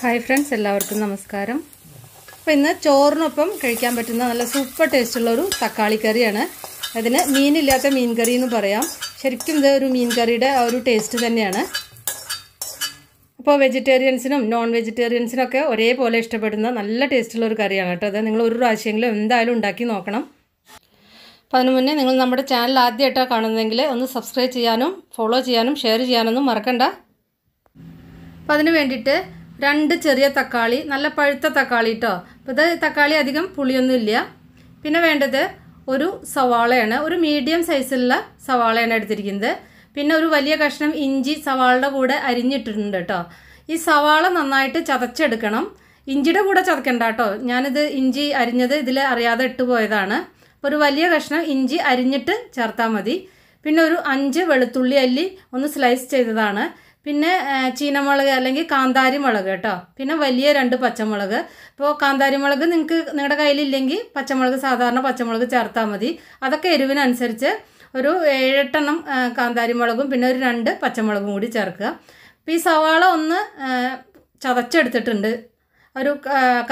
hi friends എല്ലാവർക്കും നമസ്കാരം അപ്പോൾ ഇന്ന് ചോറിനൊപ്പം കഴിക്കാൻ പറ്റുന്ന നല്ല സൂപ്പർ തക്കാളി കറിയാണ് അതിന് മീനില്ലാത്ത മീൻ കറി എന്ന് പറയാം ശരിക്കും ഇത് ഒരു മീൻ കറിയുടെ ആ ഒരു ടേസ്റ്റ് തന്നെയാണ് അപ്പോൾ വെജിറ്റേറിയൻസിനും നോൺ വെജിറ്റേറിയൻസിനൊക്കെ ഒരേപോലെ ഇഷ്ടപ്പെടുന്ന നല്ല ടേസ്റ്റുള്ള ഒരു കറിയാണ് കേട്ടോ അത് നിങ്ങൾ ഒരു പ്രാവശ്യമെങ്കിലും എന്തായാലും ഉണ്ടാക്കി നോക്കണം അപ്പോൾ അതിന് മുന്നേ നിങ്ങൾ നമ്മുടെ ചാനൽ ആദ്യമായിട്ടാണ് കാണുന്നതെങ്കിൽ ഒന്ന് സബ്സ്ക്രൈബ് ചെയ്യാനും ഫോളോ ചെയ്യാനും ഷെയർ ചെയ്യാനൊന്നും മറക്കണ്ട അപ്പോൾ അതിന് വേണ്ടിയിട്ട് രണ്ട് ചെറിയ തക്കാളി നല്ല പഴുത്ത തക്കാളി കേട്ടോ അപ്പോൾ ഇത് തക്കാളി അധികം പുളിയൊന്നുമില്ല പിന്നെ വേണ്ടത് ഒരു സവാളയാണ് ഒരു മീഡിയം സൈസിലുള്ള സവാളയാണ് എടുത്തിരിക്കുന്നത് പിന്നെ ഒരു വലിയ കഷ്ണം ഇഞ്ചി സവാളയുടെ കൂടെ അരിഞ്ഞിട്ടിട്ടുണ്ട് കേട്ടോ ഈ സവാള നന്നായിട്ട് ചതച്ചെടുക്കണം ഇഞ്ചിയുടെ കൂടെ ചതക്കണ്ട കേട്ടോ ഞാനിത് ഇഞ്ചി അരിഞ്ഞത് ഇതിൽ അറിയാതെ ഇട്ട് പോയതാണ് അപ്പോൾ ഒരു വലിയ കഷ്ണം ഇഞ്ചി അരിഞ്ഞിട്ട് ചേർത്താൽ മതി പിന്നെ ഒരു അഞ്ച് വെളുത്തുള്ളി അല്ലി ഒന്ന് സ്ലൈസ് ചെയ്തതാണ് പിന്നെ ചീനമുളക് അല്ലെങ്കിൽ കാന്താരി മുളക് കേട്ടോ പിന്നെ വലിയ രണ്ട് പച്ചമുളക് ഇപ്പോൾ കാന്താരി മുളക് നിങ്ങൾക്ക് നിങ്ങളുടെ കയ്യിലില്ലെങ്കിൽ പച്ചമുളക് സാധാരണ പച്ചമുളക് ചേർത്താൽ മതി അതൊക്കെ എരിവിനനുസരിച്ച് ഒരു ഏഴെട്ടെണ്ണം കാന്താരി മുളകും പിന്നെ ഒരു രണ്ട് പച്ചമുളകും കൂടി ചേർക്കുക അപ്പോൾ ഈ സവാള ഒന്ന് ചതച്ചെടുത്തിട്ടുണ്ട് ഒരു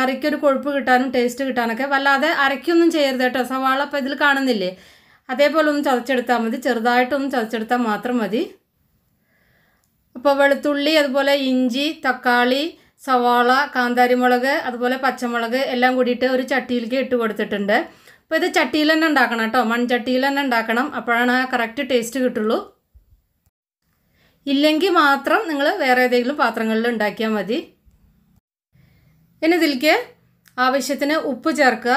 കറിക്കൊരു കൊഴുപ്പ് കിട്ടാനും ടേസ്റ്റ് കിട്ടാനൊക്കെ വല്ലാതെ അരക്കൊന്നും ചെയ്യരുത് കേട്ടോ സവാള അപ്പോൾ ഇതിൽ കാണുന്നില്ലേ അതേപോലെ ഒന്ന് ചതച്ചെടുത്താൽ മതി ചെറുതായിട്ടൊന്ന് ചതച്ചെടുത്താൽ മാത്രം മതി അപ്പോൾ വെളുത്തുള്ളി അതുപോലെ ഇഞ്ചി തക്കാളി സവാള കാന്താരിമുളക് അതുപോലെ പച്ചമുളക് എല്ലാം കൂടിയിട്ട് ഒരു ചട്ടിയിലേക്ക് ഇട്ട് കൊടുത്തിട്ടുണ്ട് അപ്പോൾ ഇത് ചട്ടിയിൽ തന്നെ ഉണ്ടാക്കണം കേട്ടോ മൺചട്ടിയിൽ തന്നെ ഉണ്ടാക്കണം അപ്പോഴാണ് ആ കറക്റ്റ് ടേസ്റ്റ് കിട്ടുള്ളൂ ഇല്ലെങ്കിൽ മാത്രം നിങ്ങൾ വേറെ ഏതെങ്കിലും പാത്രങ്ങളിൽ ഉണ്ടാക്കിയാൽ മതി ഇനി ഇതിലേക്ക് ആവശ്യത്തിന് ഉപ്പ് ചേർക്കുക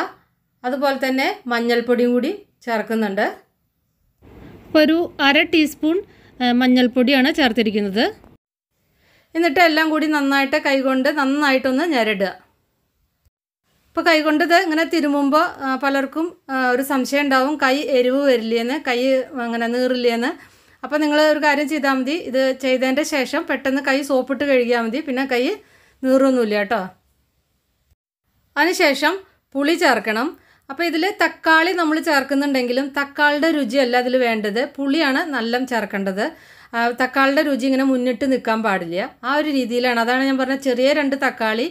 അതുപോലെ തന്നെ മഞ്ഞൾപ്പൊടിയും കൂടി ചേർക്കുന്നുണ്ട് ഒരു അര ടീസ്പൂൺ മഞ്ഞൾപ്പൊടിയാണ് ചേർത്തിരിക്കുന്നത് എന്നിട്ട് എല്ലാം കൂടി നന്നായിട്ട് കൈകൊണ്ട് നന്നായിട്ടൊന്ന് ഞരടുക ഇപ്പോൾ കൈകൊണ്ട് ഇത് ഇങ്ങനെ തിരുമുമ്പോൾ പലർക്കും ഒരു സംശയം ഉണ്ടാവും കൈ എരിവ് വരില്ലേന്ന് കൈ അങ്ങനെ നീറില്ലേന്ന് അപ്പോൾ നിങ്ങൾ ഒരു കാര്യം ചെയ്താൽ മതി ഇത് ചെയ്തതിൻ്റെ ശേഷം പെട്ടെന്ന് കൈ സോപ്പിട്ട് കഴുകിയാൽ മതി പിന്നെ കൈ നീറൊന്നുമില്ല കേട്ടോ അതിനുശേഷം പുളി ചേർക്കണം അപ്പോൾ ഇതിൽ തക്കാളി നമ്മൾ ചേർക്കുന്നുണ്ടെങ്കിലും തക്കാളിയുടെ രുചിയല്ല അതിൽ വേണ്ടത് പുളിയാണ് നല്ല ചേർക്കേണ്ടത് തക്കാളിയുടെ രുചി ഇങ്ങനെ മുന്നിട്ട് നിൽക്കാൻ പാടില്ല ആ ഒരു രീതിയിലാണ് അതാണ് ഞാൻ പറഞ്ഞത് ചെറിയ രണ്ട് തക്കാളി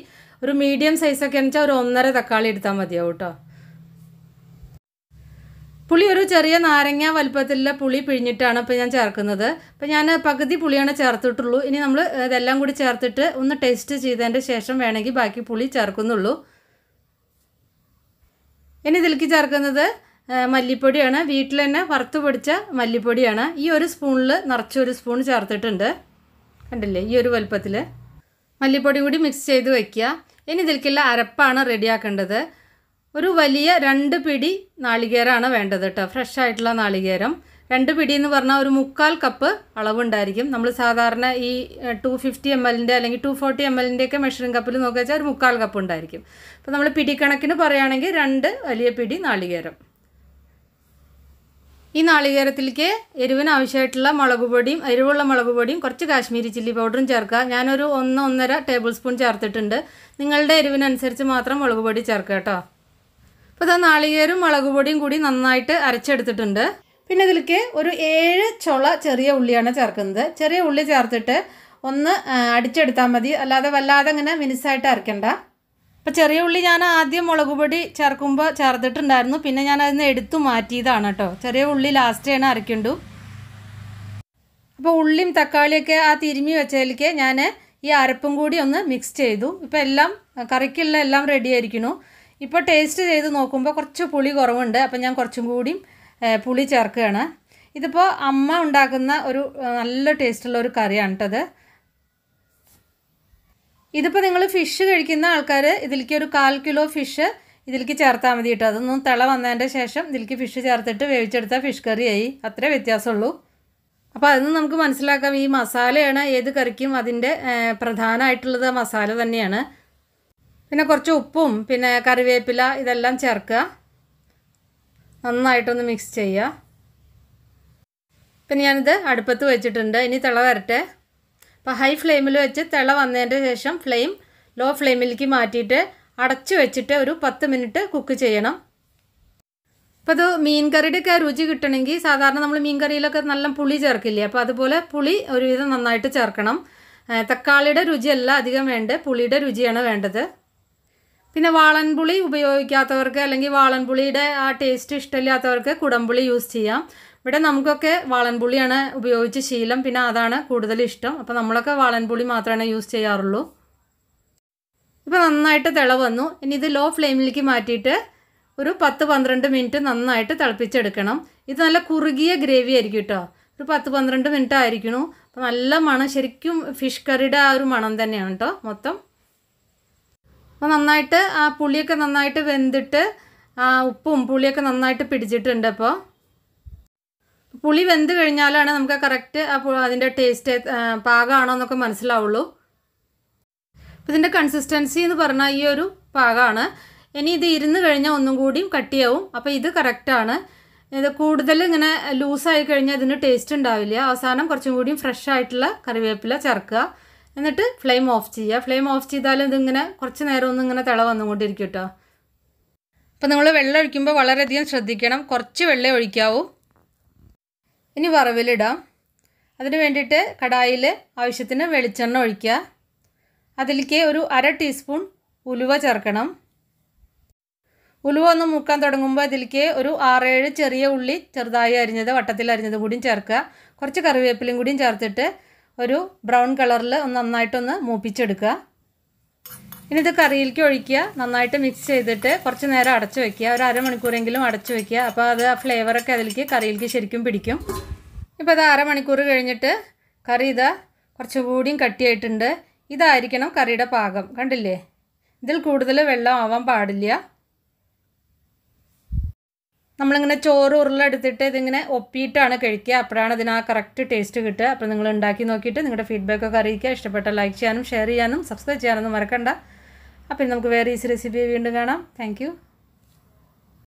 ഒരു മീഡിയം സൈസൊക്കെ എന്ന് വെച്ചാൽ ഒരു ഒന്നര തക്കാളി എടുത്താൽ മതിയാവും കേട്ടോ പുളി ഒരു ചെറിയ നാരങ്ങ വലുപ്പത്തിലുള്ള പുളി പിഴിഞ്ഞിട്ടാണ് ഇപ്പോൾ ഞാൻ ചേർക്കുന്നത് അപ്പോൾ ഞാൻ പകുതി പുളിയാണ് ചേർത്തിട്ടുള്ളൂ ഇനി നമ്മൾ ഇതെല്ലാം കൂടി ചേർത്തിട്ട് ഒന്ന് ടേസ്റ്റ് ചെയ്തതിൻ്റെ ശേഷം വേണമെങ്കിൽ ബാക്കി പുളി ചേർക്കുന്നുള്ളൂ ഇനി ഇതിലേക്ക് ചേർക്കുന്നത് മല്ലിപ്പൊടിയാണ് വീട്ടിൽ തന്നെ വറുത്ത് പൊടിച്ച മല്ലിപ്പൊടിയാണ് ഈ ഒരു സ്പൂണിൽ നിറച്ചൊരു സ്പൂൺ ചേർത്തിട്ടുണ്ട് കണ്ടില്ലേ ഈ ഒരു വലുപ്പത്തിൽ മല്ലിപ്പൊടി കൂടി മിക്സ് ചെയ്ത് വയ്ക്കുക ഇനി ഇതിലേക്കുള്ള അരപ്പാണ് റെഡിയാക്കേണ്ടത് ഒരു വലിയ രണ്ട് പിടി നാളികേരമാണ് വേണ്ടത് കേട്ടോ ഫ്രഷ് ആയിട്ടുള്ള നാളികേരം രണ്ട് പിടി എന്ന് പറഞ്ഞാൽ ഒരു മുക്കാൽ കപ്പ് അളവുണ്ടായിരിക്കും നമ്മൾ സാധാരണ ഈ ടു ഫിഫ്റ്റി എം എല്ലിൻ്റെ അല്ലെങ്കിൽ ടു ഫോർട്ടി എം ഒക്കെ മെഷറിംഗ് കപ്പിൽ നോക്കുക വെച്ചാൽ ഒരു മുക്കാൽ കപ്പ് ഉണ്ടായിരിക്കും അപ്പോൾ നമ്മൾ പിടിക്കണക്കിന് പറയുകയാണെങ്കിൽ രണ്ട് വലിയ പിടി നാളികേരം ഈ നാളികേരത്തിലേക്ക് എരിവിന് ആവശ്യമായിട്ടുള്ള മുളക് പൊടിയും എരിവുള്ള മുളക് പൊടിയും കുറച്ച് കാശ്മീരി ചില്ലി പൗഡറും ചേർക്കുക ഞാനൊരു ഒന്ന് ഒന്നര ടേബിൾ സ്പൂൺ ചേർത്തിട്ടുണ്ട് നിങ്ങളുടെ എരിവിനനുസരിച്ച് മാത്രം മുളക് പൊടി ചേർക്കുക കേട്ടോ അപ്പോൾ അത് നാളികേരും മുളക് പൊടിയും കൂടി നന്നായിട്ട് അരച്ചെടുത്തിട്ടുണ്ട് പിന്നെ ഇതിലേക്ക് ഒരു ഏഴ് ചുള ചെറിയ ഉള്ളിയാണ് ചേർക്കുന്നത് ചെറിയ ഉള്ളി ചേർത്തിട്ട് ഒന്ന് അടിച്ചെടുത്താൽ മതി അല്ലാതെ വല്ലാതെ അങ്ങനെ മിനുസായിട്ട് അരക്കണ്ട അപ്പോൾ ചെറിയ ഉള്ളി ഞാൻ ആദ്യം മുളക് പൊടി ചേർക്കുമ്പോൾ ചേർത്തിട്ടുണ്ടായിരുന്നു പിന്നെ ഞാൻ അതിന് എടുത്തു മാറ്റിയതാണ് കേട്ടോ ചെറിയ ഉള്ളി ലാസ്റ്റ് ആണ് അരക്കണ്ടു അപ്പോൾ ഉള്ളിയും തക്കാളിയൊക്കെ ആ തിരുമി വെച്ചതിലേക്ക് ഞാൻ ഈ അരപ്പും കൂടി ഒന്ന് മിക്സ് ചെയ്തു ഇപ്പോൾ എല്ലാം കറിക്കുള്ള എല്ലാം റെഡി ആയിരിക്കുന്നു ഇപ്പോൾ ടേസ്റ്റ് ചെയ്ത് നോക്കുമ്പോൾ കുറച്ച് പുളി കുറവുണ്ട് അപ്പോൾ ഞാൻ കുറച്ചും കൂടിയും പുളി ചേർക്കുകയാണ് ഇതിപ്പോൾ അമ്മ ഉണ്ടാക്കുന്ന ഒരു നല്ല ടേസ്റ്റുള്ള ഒരു കറിയാണ് കേട്ടത് ഇതിപ്പോൾ നിങ്ങൾ ഫിഷ് കഴിക്കുന്ന ആൾക്കാർ ഇതിലേക്ക് ഒരു കാൽ കിലോ ഫിഷ് ഇതിലേക്ക് ചേർത്താൽ മതി കേട്ടോ അതൊന്നും തിള വന്നതിൻ്റെ ശേഷം ഇതിലേക്ക് ഫിഷ് ചേർത്തിട്ട് വേവിച്ചെടുത്താൽ ഫിഷ് കറിയായി അത്രേ വ്യത്യാസമുള്ളൂ അപ്പോൾ അതൊന്നും നമുക്ക് മനസ്സിലാക്കാം ഈ മസാലയാണ് ഏത് കറിക്കും അതിൻ്റെ പ്രധാനമായിട്ടുള്ളത് മസാല തന്നെയാണ് പിന്നെ കുറച്ച് ഉപ്പും പിന്നെ കറിവേപ്പില ഇതെല്ലാം ചേർക്കുക നന്നായിട്ടൊന്ന് മിക്സ് ചെയ്യുക ഇപ്പം ഞാനിത് അടുപ്പത്ത് വെച്ചിട്ടുണ്ട് ഇനി തിള വരട്ടെ അപ്പോൾ ഹൈ ഫ്ലെയിമിൽ വെച്ച് തിള വന്നതിൻ്റെ ശേഷം ഫ്ലെയിം ലോ ഫ്ലെയിമിലേക്ക് മാറ്റിയിട്ട് അടച്ചു വെച്ചിട്ട് ഒരു പത്ത് മിനിറ്റ് കുക്ക് ചെയ്യണം അപ്പോൾ അത് മീൻ കറിയുടെയൊക്കെ രുചി കിട്ടണമെങ്കിൽ സാധാരണ നമ്മൾ മീൻ കറിയിലൊക്കെ നല്ല പുളി ചേർക്കില്ലേ അപ്പോൾ അതുപോലെ പുളി ഒരുവിധം നന്നായിട്ട് ചേർക്കണം തക്കാളിയുടെ രുചിയല്ല അധികം വേണ്ട പുളിയുടെ രുചിയാണ് വേണ്ടത് പിന്നെ വാളൻപുളി ഉപയോഗിക്കാത്തവർക്ക് അല്ലെങ്കിൽ വാളൻപുളിയുടെ ആ ടേസ്റ്റ് ഇഷ്ടമില്ലാത്തവർക്ക് കുടംപുളി യൂസ് ചെയ്യാം ഇവിടെ നമുക്കൊക്കെ വാളൻപുളിയാണ് ഉപയോഗിച്ച് ശീലം പിന്നെ അതാണ് കൂടുതൽ ഇഷ്ടം അപ്പോൾ നമ്മളൊക്കെ വാളൻപുളി മാത്രമാണ് യൂസ് ചെയ്യാറുള്ളൂ ഇപ്പോൾ നന്നായിട്ട് തിള വന്നു ഇനി ഇത് ലോ ഫ്ലെയിമിലേക്ക് മാറ്റിയിട്ട് ഒരു പത്ത് പന്ത്രണ്ട് മിനിറ്റ് നന്നായിട്ട് തിളപ്പിച്ചെടുക്കണം ഇത് നല്ല കുറുകിയ ഗ്രേവി ആയിരിക്കും കേട്ടോ ഒരു പത്ത് പന്ത്രണ്ട് മിനിറ്റ് ആയിരിക്കണു അപ്പോൾ നല്ല മണം ശരിക്കും ഫിഷ് കറിയുടെ ആ ഒരു മണം തന്നെയാണ് കേട്ടോ മൊത്തം അപ്പോൾ നന്നായിട്ട് ആ പുളിയൊക്കെ നന്നായിട്ട് വെന്തിട്ട് ഉപ്പും പുളിയൊക്കെ നന്നായിട്ട് പിടിച്ചിട്ടുണ്ട് അപ്പോൾ പുളി വെന്ത് കഴിഞ്ഞാലാണ് നമുക്ക് കറക്റ്റ് ആ അതിൻ്റെ ടേസ്റ്റ് പാകമാണോ എന്നൊക്കെ മനസ്സിലാവുള്ളൂ അപ്പോൾ ഇതിൻ്റെ കൺസിസ്റ്റൻസി എന്ന് പറഞ്ഞാൽ ഈ ഒരു പാകമാണ് ഇനി ഇത് ഇരുന്ന് കഴിഞ്ഞാൽ ഒന്നും കൂടിയും കട്ടിയാവും അപ്പോൾ ഇത് കറക്റ്റാണ് ഇത് കൂടുതൽ ഇങ്ങനെ ലൂസായി കഴിഞ്ഞാൽ ഇതിന് ടേസ്റ്റ് ഉണ്ടാവില്ല അവസാനം കുറച്ചും കൂടിയും ഫ്രഷ് ആയിട്ടുള്ള കറിവേപ്പില ചേർക്കുക എന്നിട്ട് ഫ്ലെയിം ഓഫ് ചെയ്യുക ഫ്ലെയിം ഓഫ് ചെയ്താൽ ഇതിങ്ങനെ കുറച്ച് നേരം ഒന്ന് ഇങ്ങനെ തിള വന്നുകൊണ്ടിരിക്കും കേട്ടോ അപ്പോൾ നമ്മൾ വെള്ളം ഒഴിക്കുമ്പോൾ വളരെയധികം ശ്രദ്ധിക്കണം കുറച്ച് വെള്ളം ഒഴിക്കാവൂ ഇനി വറവിലിടാം അതിന് വേണ്ടിയിട്ട് കടായിൽ ആവശ്യത്തിന് വെളിച്ചെണ്ണ ഒഴിക്കുക അതിലേക്ക് ഒരു അര ടീസ്പൂൺ ഉലുവ ചേർക്കണം ഉലുവ ഒന്ന് മൂക്കാൻ തുടങ്ങുമ്പോൾ അതിലേക്ക് ഒരു ആറേഴ് ചെറിയ ഉള്ളി ചെറുതായി അരിഞ്ഞത് വട്ടത്തിൽ അരിഞ്ഞത് കൂടിയും ചേർക്കുക കുറച്ച് കറിവേപ്പിലയും കൂടിയും ചേർത്തിട്ട് ഒരു ബ്രൗൺ കളറിൽ ഒന്ന് നന്നായിട്ടൊന്ന് മൂപ്പിച്ചെടുക്കുക ഇനി ഇത് കറിയിലേക്ക് ഒഴിക്കുക നന്നായിട്ട് മിക്സ് ചെയ്തിട്ട് കുറച്ച് നേരം അടച്ചു വെക്കുക ഒരു അരമണിക്കൂറെങ്കിലും അടച്ചു വെക്കുക അപ്പോൾ അത് ആ ഫ്ലേവറൊക്കെ അതിലേക്ക് കറിയിലേക്ക് ശരിക്കും പിടിക്കും ഇപ്പോൾ അത് അരമണിക്കൂർ കഴിഞ്ഞിട്ട് കറി ഇതാ കുറച്ചുകൂടിയും കട്ടിയായിട്ടുണ്ട് ഇതായിരിക്കണം കറിയുടെ പാകം കണ്ടില്ലേ ഇതിൽ കൂടുതൽ വെള്ളം ആവാൻ പാടില്ല നമ്മളിങ്ങനെ ചോറ് ഉരുളെടുത്തിട്ട് ഇതിങ്ങനെ ഒപ്പിയിട്ടാണ് കഴിക്കുക അപ്പോഴാണ് അതിന് ആ കറക്റ്റ് ടേസ്റ്റ് കിട്ടുക അപ്പോൾ നിങ്ങൾ ഉണ്ടാക്കി നോക്കിയിട്ട് നിങ്ങളുടെ ഫീഡ്ബാക്ക് ഒക്കെ അറിയിക്കുക ഇഷ്ടപ്പെട്ട ലൈക്ക് ചെയ്യാനും ഷെയർ ചെയ്യാനും സബ്സ്ക്രൈബ് ചെയ്യാനൊന്നും മറക്കണ്ട അപ്പം നമുക്ക് വേറെ ഈസി റെസിപ്പി വീണ്ടും കാണാം താങ്ക്